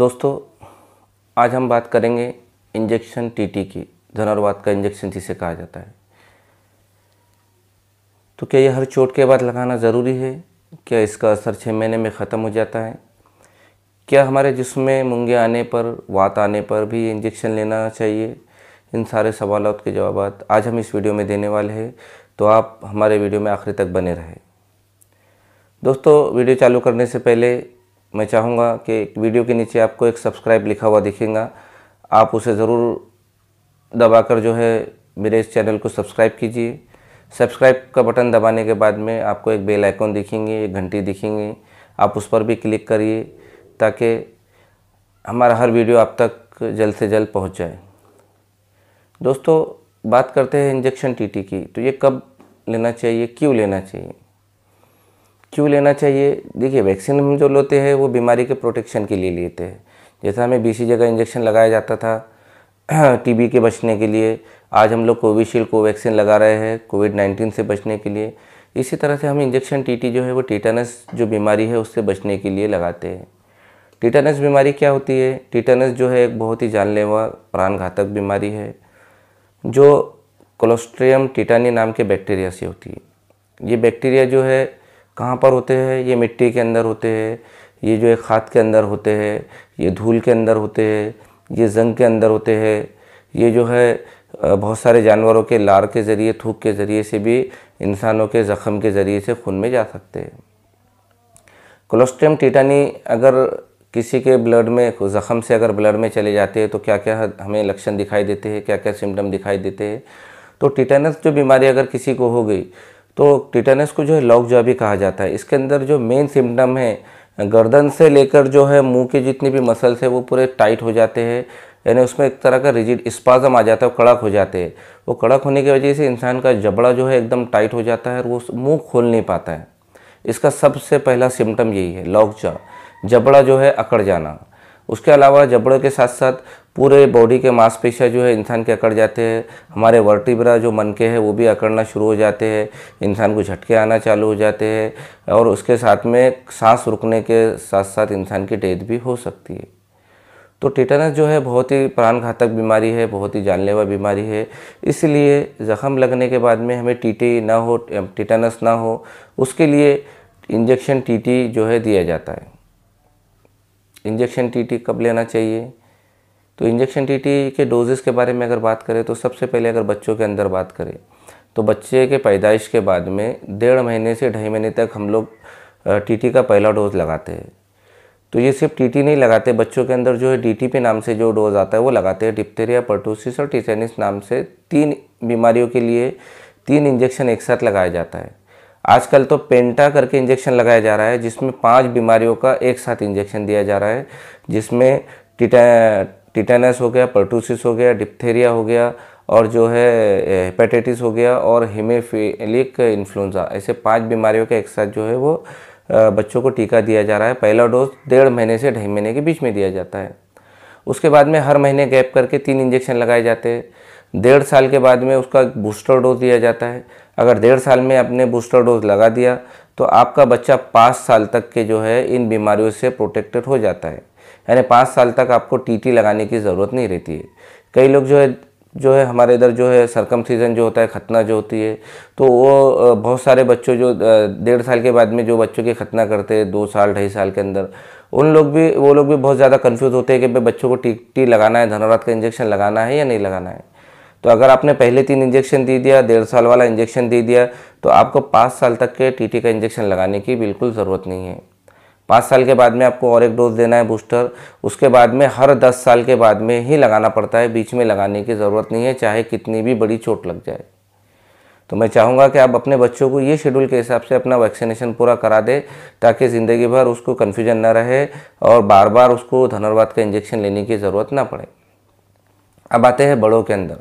दोस्तों आज हम बात करेंगे इंजेक्शन टीटी की धनुर्वाद का इंजेक्शन जिसे कहा जाता है तो क्या यह हर चोट के बाद लगाना ज़रूरी है क्या इसका असर छः महीने में ख़त्म हो जाता है क्या हमारे जिसम में मुंगे आने पर वात आने पर भी इंजेक्शन लेना चाहिए इन सारे सवालों के जवाब आज हम इस वीडियो में देने वाले हैं तो आप हमारे वीडियो में आखिर तक बने रहें दोस्तों वीडियो चालू करने से पहले मैं चाहूँगा कि वीडियो के नीचे आपको एक सब्सक्राइब लिखा हुआ दिखेगा आप उसे ज़रूर दबाकर जो है मेरे इस चैनल को सब्सक्राइब कीजिए सब्सक्राइब का बटन दबाने के बाद में आपको एक बेल आइकॉन दिखेंगे एक घंटी दिखेंगे आप उस पर भी क्लिक करिए ताकि हमारा हर वीडियो आप तक जल्द से जल्द पहुँच जाए दोस्तों बात करते हैं इंजेक्शन टीटी की तो ये कब लेना चाहिए क्यों लेना चाहिए क्यों लेना चाहिए देखिए वैक्सीन हम जो लेते हैं वो बीमारी के प्रोटेक्शन के लिए लेते हैं जैसा हमें बीसी जगह इंजेक्शन लगाया जाता था टीबी के बचने के लिए आज हम लोग कोविशील्ड कोवैक्सीन लगा रहे हैं कोविड नाइन्टीन से बचने के लिए इसी तरह से हम इंजेक्शन टीटी जो है वो टीटानस जो बीमारी है उससे बचने के लिए लगाते हैं टीटानस बीमारी क्या होती है टीटानस जो है एक बहुत ही जानलेवा प्राण घातक बीमारी है जो कोलोस्ट्रियम टीटानी नाम के बैक्टीरिया से होती है ये बैक्टीरिया जो है कहाँ पर होते हैं ये मिट्टी के अंदर होते हैं ये जो है खाद के अंदर होते हैं ये धूल के अंदर होते हैं ये जंग के अंदर होते हैं ये जो है बहुत सारे जानवरों के लार के ज़रिए थूक के ज़रिए से भी इंसानों के ज़ख़म के ज़रिए से खून में जा सकते हैं कोलोस्ट्रम टीटानी अगर किसी के ब्लड में ज़ख़म से अगर ब्लड में चले जाते हैं तो क्या क्या हमें लक्षण दिखाई देते हैं क्या क्या सिम्टम दिखाई देते हैं तो टीटानस जो बीमारी अगर किसी को हो गई तो टिटेनस को जो है जॉ भी कहा जाता है इसके अंदर जो मेन सिम्टम है गर्दन से लेकर जो है मुंह के जितने भी मसल्स हैं वो पूरे टाइट हो जाते हैं यानी उसमें एक तरह का रिजिड स्पाजम आ जाता है कड़क हो जाते हैं वो कड़क होने की वजह से इंसान का जबड़ा जो है एकदम टाइट हो जाता है और वो मुँह खोल नहीं पाता है इसका सबसे पहला सिम्टम यही है जॉ जबड़ा जो है अकड़ जाना उसके अलावा जबड़े के साथ साथ पूरे बॉडी के मांसपेशियाँ जो है इंसान के अकड़ जाते हैं हमारे वर्टिब्रा जो मन के हैं वो भी अकड़ना शुरू हो जाते हैं इंसान को झटके आना चालू हो जाते हैं और उसके साथ में सांस रुकने के साथ साथ इंसान की डेथ भी हो सकती है तो टिटनस जो है बहुत ही प्राण घातक बीमारी है बहुत ही जानलेवा बीमारी है इसलिए ज़ख़म लगने के बाद में हमें टीटी ना हो टिटनस ना हो उसके लिए इंजेक्शन टीटी जो है दिया जाता है इंजेक्शन टीटी कब लेना चाहिए तो इंजेक्शन टीटी के डोजेस के बारे में अगर बात करें तो सबसे पहले अगर बच्चों के अंदर बात करें तो बच्चे के पैदाइश के बाद में डेढ़ महीने से ढाई महीने तक हम लोग टीटी का पहला डोज लगाते हैं तो ये सिर्फ टीटी नहीं लगाते बच्चों के अंदर जो है डीटीपी नाम से जो डोज आता है वो लगाते हैं डिप्थेरिया पर्टोसिस और टीसेनिस नाम से तीन बीमारियों के लिए तीन इंजेक्शन एक साथ लगाया जाता है आजकल तो पेंटा करके इंजेक्शन लगाया जा रहा है जिसमें पांच बीमारियों का एक साथ इंजेक्शन दिया जा रहा है जिसमें टिटा टिटेनस हो गया पर्टूसिस हो गया डिप्थेरिया हो गया और जो है हेपेटाइटिस हो गया और हिमेफिलिक इन्फ्लुंजा ऐसे पांच बीमारियों का एक साथ जो है वो बच्चों को टीका दिया जा रहा है पहला डोज डेढ़ महीने से ढाई महीने के बीच में दिया जाता है उसके बाद में हर महीने गैप करके तीन इंजेक्शन लगाए जाते हैं डेढ़ साल के बाद में उसका बूस्टर डोज दिया जाता है अगर डेढ़ साल में आपने बूस्टर डोज लगा दिया तो आपका बच्चा पाँच साल तक के जो है इन बीमारियों से प्रोटेक्टेड हो जाता है यानी पाँच साल तक आपको टीटी लगाने की ज़रूरत नहीं रहती है कई लोग जो है जो है हमारे इधर जो है सरकम सीजन जो होता है खतना जो होती है तो वो बहुत सारे बच्चों जो डेढ़ साल के बाद में जो बच्चों की खतना करते हैं दो साल ढाई साल के अंदर उन लोग भी वो लोग भी बहुत ज़्यादा कन्फ्यूज़ होते हैं कि भाई बच्चों को टी टी लगाना है धनरात का इंजेक्शन लगाना है या नहीं लगाना है तो अगर आपने पहले तीन इंजेक्शन दे दिया डेढ़ साल वाला इंजेक्शन दे दिया तो आपको पाँच साल तक के टी का इंजेक्शन लगाने की बिल्कुल ज़रूरत नहीं है पाँच साल के बाद में आपको और एक डोज देना है बूस्टर उसके बाद में हर दस साल के बाद में ही लगाना पड़ता है बीच में लगाने की ज़रूरत नहीं है चाहे कितनी भी बड़ी चोट लग जाए तो मैं चाहूँगा कि आप अपने बच्चों को ये शेड्यूल के हिसाब से अपना वैक्सीनेशन पूरा करा दें ताकि ज़िंदगी भर उसको कन्फ्यूजन ना रहे और बार बार उसको धनरवाद का इंजेक्शन लेने की ज़रूरत ना पड़े अब आते हैं बड़ों के अंदर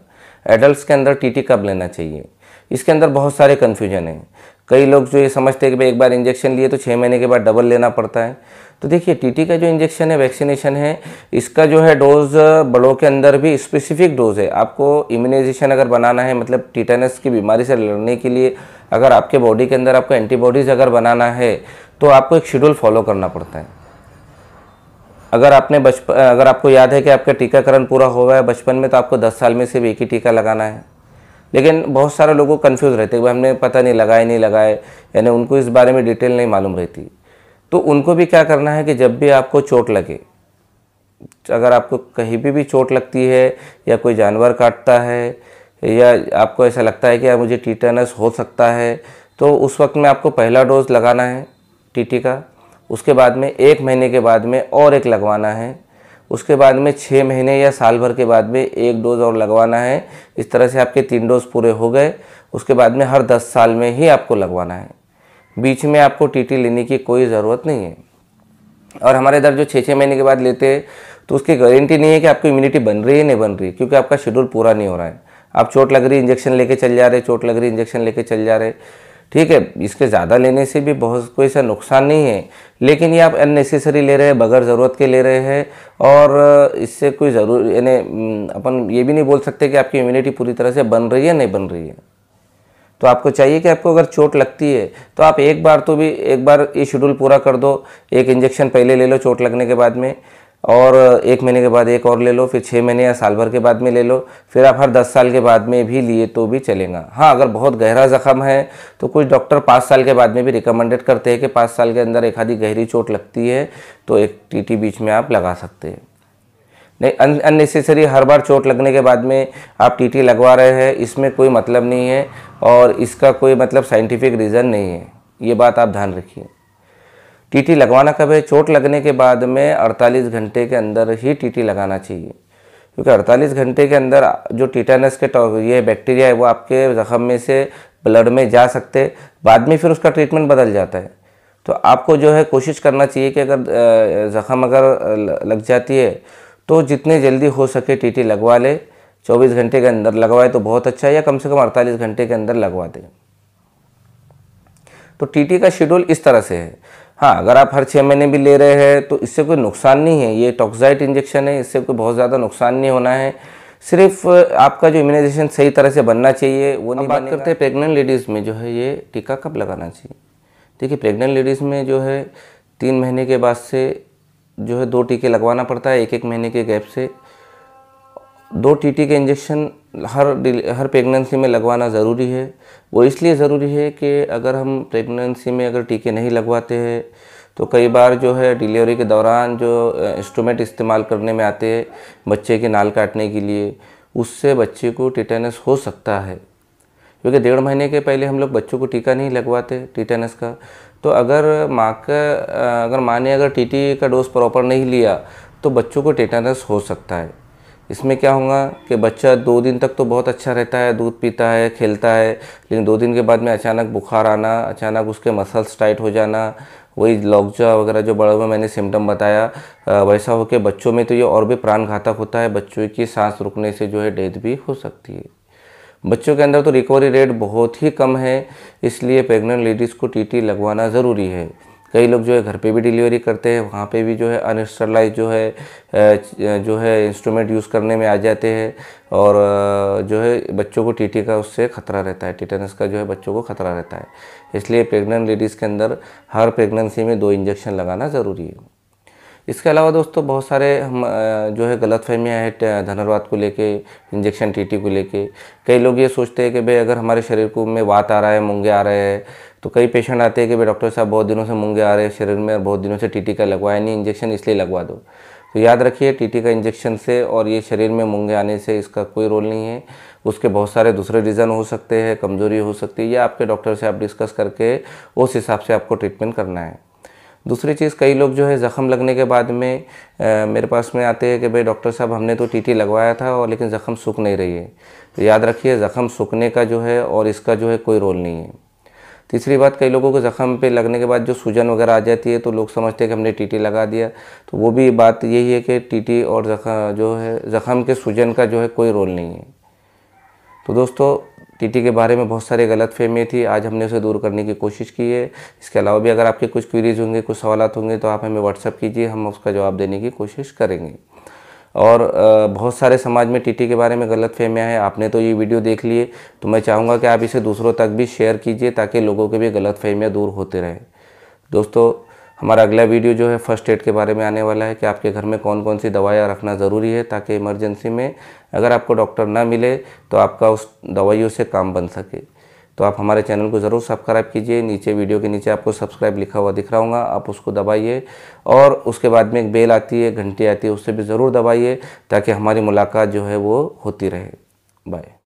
एडल्ट के अंदर टीटी कब लेना चाहिए इसके अंदर बहुत सारे कन्फ्यूजन हैं कई लोग जो ये समझते हैं कि भाई एक बार इंजेक्शन लिए तो छः महीने के बाद डबल लेना पड़ता है तो देखिए टीटी का जो इंजेक्शन है वैक्सीनेशन है इसका जो है डोज बड़ों के अंदर भी स्पेसिफिक डोज है आपको इम्यूनाइजेशन अगर बनाना है मतलब टीटानस की बीमारी से लड़ने के लिए अगर आपके बॉडी के अंदर आपको एंटीबॉडीज़ अगर बनाना है तो आपको एक शेड्यूल फॉलो करना पड़ता है अगर आपने बचपन अगर आपको याद है कि आपका टीकाकरण पूरा हुआ है बचपन में तो आपको दस साल में सिर्फ एक ही टीका लगाना है लेकिन बहुत सारे लोगों को कन्फ्यूज़ रहते हैं हमने पता नहीं लगाए नहीं लगाए यानी उनको इस बारे में डिटेल नहीं मालूम रहती तो उनको भी क्या करना है कि जब भी आपको चोट लगे अगर आपको कहीं भी भी चोट लगती है या कोई जानवर काटता है या आपको ऐसा लगता है कि मुझे टीटानस हो सकता है तो उस वक्त में आपको पहला डोज लगाना है टीटी का उसके बाद में एक महीने के बाद में और एक लगवाना है उसके बाद में छः महीने या साल भर के बाद में एक डोज़ और लगवाना है इस तरह से आपके तीन डोज़ पूरे हो गए उसके बाद में हर दस साल में ही आपको लगवाना है बीच में आपको टीटी लेने की कोई ज़रूरत नहीं है और हमारे इधर जो छः छः महीने के बाद लेते हैं तो उसकी गारंटी नहीं है कि आपकी इम्यूनिटी बन रही है नहीं बन रही क्योंकि आपका शेड्यूल पूरा नहीं हो रहा है आप चोट लग रही इंजेक्शन लेके चल जा रहे चोट लग रही इंजेक्शन लेके चल जा रहे ठीक है इसके ज़्यादा लेने से भी बहुत कोई सा नुकसान नहीं है लेकिन ये आप अननेसेसरी ले रहे हैं बगैर ज़रूरत के ले रहे हैं और इससे कोई ज़रूर यानी हम्म, अपन ये भी नहीं बोल सकते कि आपकी इम्यूनिटी पूरी तरह से बन रही है नहीं बन रही है तो आपको चाहिए कि आपको अगर चोट लगती है तो आप एक बार तो भी एक बार ये शेड्यूल पूरा कर दो एक इंजेक्शन पहले ले लो चोट लगने के बाद में और एक महीने के बाद एक और ले लो फिर छः महीने या साल भर के बाद में ले लो फिर आप हर दस साल के बाद में भी लिए तो भी चलेगा हाँ अगर बहुत गहरा ज़ख़म है तो कुछ डॉक्टर पाँच साल के बाद में भी रिकमेंडेड करते हैं कि पाँच साल के अंदर एक आधी गहरी चोट लगती है तो एक टीटी बीच में आप लगा सकते हैं नहीं अननेसेसरी हर बार चोट लगने के बाद में आप टीटी लगवा रहे हैं इसमें कोई मतलब नहीं है और इसका कोई मतलब साइंटिफिक रीज़न नहीं है ये बात आप ध्यान रखिए टीटी लगवाना कब है चोट लगने के बाद में 48 घंटे के अंदर ही टीटी लगाना चाहिए क्योंकि 48 घंटे के अंदर जो टीटानस के ये बैक्टीरिया है वो आपके ज़ख़म में से ब्लड में जा सकते बाद में फिर उसका ट्रीटमेंट बदल जाता है तो आपको जो है कोशिश करना चाहिए कि अगर जख्म अगर लग जाती है तो जितने जल्दी हो सके टीटी लगवा ले 24 घंटे के अंदर लगवाए तो बहुत अच्छा है या कम से कम 48 घंटे के अंदर लगवा दें तो टीटी का शेड्यूल इस तरह से है हाँ अगर आप हर छः महीने भी ले रहे हैं तो इससे कोई नुकसान नहीं है ये टॉक्साइट इंजेक्शन है इससे कोई बहुत ज़्यादा नुकसान नहीं होना है सिर्फ आपका जो इम्यूनाइजेशन सही तरह से बनना चाहिए वो नहीं बात करते हैं प्रेग्नेंट लेडीज़ में जो है ये टीका कब लगाना चाहिए देखिए प्रेग्नेंट लेडीज़ में जो है तीन महीने के बाद से जो है दो टीके लगवाना पड़ता है एक एक महीने के गैप से दो टीटी के इंजेक्शन हर हर प्रेगनेंसी में लगवाना ज़रूरी है वो इसलिए ज़रूरी है कि अगर हम प्रेगनेंसी में अगर टीके नहीं लगवाते हैं तो कई बार जो है डिलीवरी के दौरान जो इंस्ट्रूमेंट इस्तेमाल करने में आते हैं बच्चे के नाल काटने के लिए उससे बच्चे को टिटेनस हो सकता है क्योंकि डेढ़ महीने के पहले हम लोग बच्चों को टीका नहीं लगवाते टिटेनस का तो अगर माँ का अगर माँ ने अगर टीटी का डोज प्रॉपर नहीं लिया तो बच्चों को टिटेनस हो सकता है इसमें क्या होगा कि बच्चा दो दिन तक तो बहुत अच्छा रहता है दूध पीता है खेलता है लेकिन दो दिन के बाद में अचानक बुखार आना अचानक उसके मसल्स टाइट हो जाना वही लॉकजा वगैरह जो बड़ों में मैंने सिम्टम बताया वैसा हो के बच्चों में तो ये और भी प्राण घातक होता है बच्चों की सांस रुकने से जो है डेथ भी हो सकती है बच्चों के अंदर तो रिकवरी रेट बहुत ही कम है इसलिए प्रेग्नेंट लेडीज़ को टीटी लगवाना ज़रूरी है कई लोग जो है घर पे भी डिलीवरी करते हैं वहाँ पे भी जो है अनस्टरलाइज जो है जो है इंस्ट्रूमेंट यूज़ करने में आ जाते हैं और जो है बच्चों को टीटी का उससे खतरा रहता है टीटनस का जो है बच्चों को खतरा रहता है इसलिए प्रेग्नेंट लेडीज़ के अंदर हर प्रेगनेंसी में दो इंजेक्शन लगाना ज़रूरी है इसके अलावा दोस्तों बहुत सारे हम जो है गलत फहमियाँ हैं धनरवाद को लेके इंजेक्शन टीटी को लेके कई लोग ये सोचते हैं कि भाई अगर हमारे शरीर को में वात आ रहा है मूँगे आ रहे हैं तो कई पेशेंट आते हैं कि भाई डॉक्टर साहब बहुत दिनों से मूँगे आ रहे हैं शरीर में और बहुत दिनों से टीटी का लगवाया नहीं इंजेक्शन इसलिए लगवा दो तो याद रखिए टीटी का इंजेक्शन से और ये शरीर में मूँगे आने से इसका कोई रोल नहीं है उसके बहुत सारे दूसरे रीज़न हो सकते हैं कमज़ोरी हो सकती है या आपके डॉक्टर से आप डिस्कस करके उस हिसाब से आपको ट्रीटमेंट करना है दूसरी चीज़ कई लोग जो है ज़ख़म लगने के बाद में आ, मेरे पास में आते हैं कि भाई डॉक्टर साहब हमने तो टीटी लगवाया था और लेकिन ज़ख़म सूख नहीं रही है तो याद रखिए ज़ख़म सूखने का जो है और इसका जो है कोई रोल नहीं है तीसरी बात कई लोगों को ज़ख़म पे लगने के बाद जो सूजन वगैरह आ जाती है तो लोग समझते हैं कि हमने टीटी लगा दिया तो वो भी बात यही है कि टीटी और जख्म जो है ज़ख़म के सूजन का जो है कोई रोल नहीं है तो दोस्तों टीटी के बारे में बहुत सारी गलत फहमी थी आज हमने उसे दूर करने की कोशिश की है इसके अलावा भी अगर आपके कुछ क्वीरीज होंगे कुछ सवाल होंगे तो आप हमें व्हाट्सअप कीजिए हम उसका जवाब देने की कोशिश करेंगे और बहुत सारे समाज में टीटी के बारे में गलत फहमियाँ हैं आपने तो ये वीडियो देख लिए तो मैं चाहूँगा कि आप इसे दूसरों तक भी शेयर कीजिए ताकि लोगों के भी गलत फहमियाँ दूर होते रहें दोस्तों हमारा अगला वीडियो जो है फर्स्ट एड के बारे में आने वाला है कि आपके घर में कौन कौन सी दवाइयाँ रखना ज़रूरी है ताकि इमरजेंसी में अगर आपको डॉक्टर ना मिले तो आपका उस दवाइयों से काम बन सके तो आप हमारे चैनल को ज़रूर सब्सक्राइब कीजिए नीचे वीडियो के नीचे आपको सब्सक्राइब लिखा हुआ दिख रहा होगा आप उसको दबाइए और उसके बाद में एक बेल आती है घंटी आती है उससे भी ज़रूर दबाइए ताकि हमारी मुलाकात जो है वो होती रहे बाय